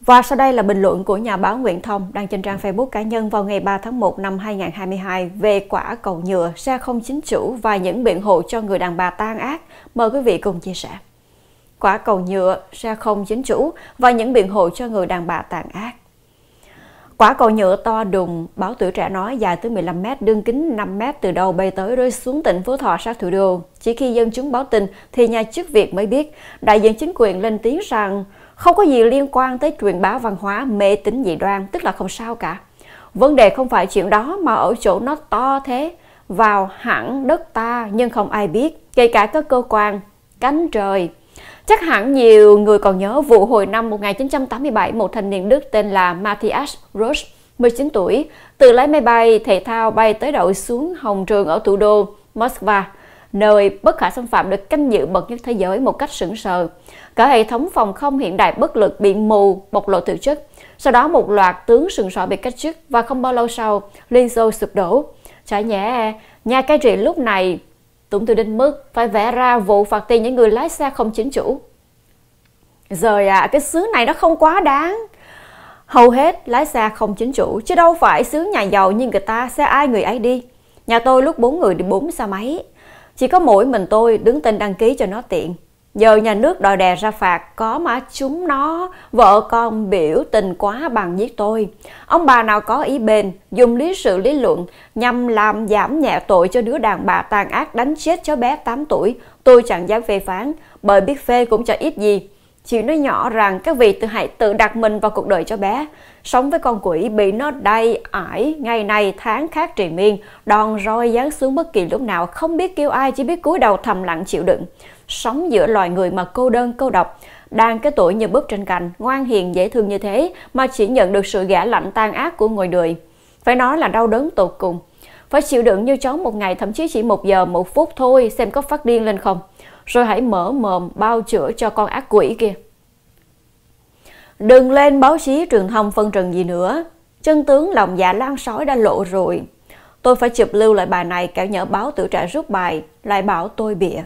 Và sau đây là bình luận của nhà báo Nguyễn Thông đăng trên trang Facebook cá nhân vào ngày 3 tháng 1 năm 2022 về quả cầu nhựa xe không chính chủ và những biện hộ cho người đàn bà tan ác. Mời quý vị cùng chia sẻ. Quả cầu nhựa xe không chính chủ và những biện hộ cho người đàn bà tàn ác. Quả cầu nhựa to đùng, báo tuổi trẻ nói dài tới 15 mét, đường kính 5 mét từ đầu bay tới rơi xuống tỉnh Phú Thọ sát thủ đô. Chỉ khi dân chúng báo tin thì nhà chức việc mới biết. Đại diện chính quyền lên tiếng rằng không có gì liên quan tới truyền bá văn hóa mê tín dị đoan tức là không sao cả vấn đề không phải chuyện đó mà ở chỗ nó to thế vào hẳn đất ta nhưng không ai biết kể cả các cơ quan cánh trời Chắc hẳn nhiều người còn nhớ vụ hồi năm 1987 một thanh niên Đức tên là Matthias Roche, 19 tuổi, tự lái máy bay thể thao bay tới đậu xuống hồng trường ở thủ đô Moscow nơi bất khả xâm phạm được canh giữ bậc nhất thế giới một cách sững sờ. Cả hệ thống phòng không hiện đại bất lực bị mù, bộc lộ từ chức. Sau đó một loạt tướng sừng sỏ bị cách chức và không bao lâu sau, Liên Xô sụp đổ. Chả nhẽ, nhà cai trị lúc này tụng tôi đến mức phải vẽ ra vụ phạt tiền những người lái xe không chính chủ. Rồi à, cái xứ này nó không quá đáng. Hầu hết lái xe không chính chủ, chứ đâu phải xứ nhà giàu như người ta, xe ai người ấy đi. Nhà tôi lúc bốn người đi bốn xe máy, chỉ có mỗi mình tôi đứng tên đăng ký cho nó tiện. Giờ nhà nước đòi đè ra phạt có mà chúng nó vợ con biểu tình quá bằng giết tôi. Ông bà nào có ý bền dùng lý sự lý luận nhằm làm giảm nhẹ tội cho đứa đàn bà tàn ác đánh chết cháu bé 8 tuổi. Tôi chẳng dám phê phán bởi biết phê cũng cho ít gì. Chị nói nhỏ rằng các vị tự hãy tự đặt mình vào cuộc đời cho bé. Sống với con quỷ bị nó đầy ải, ngày này tháng khác triền miên, đòn roi giáng xuống bất kỳ lúc nào, không biết kêu ai, chỉ biết cúi đầu thầm lặng chịu đựng. Sống giữa loài người mà cô đơn cô độc, đang cái tuổi như bước trên cành, ngoan hiền dễ thương như thế mà chỉ nhận được sự gã lạnh tan ác của người đời. Phải nói là đau đớn tột cùng. Phải chịu đựng như chó một ngày thậm chí chỉ một giờ, một phút thôi xem có phát điên lên không. Rồi hãy mở mồm bao chữa cho con ác quỷ kia. Đừng lên báo chí truyền thông phân trần gì nữa. Chân tướng lòng dạ lan sói đã lộ rồi. Tôi phải chụp lưu lại bài này kẻo nhỡ báo tự trả rút bài, lại bảo tôi bịa.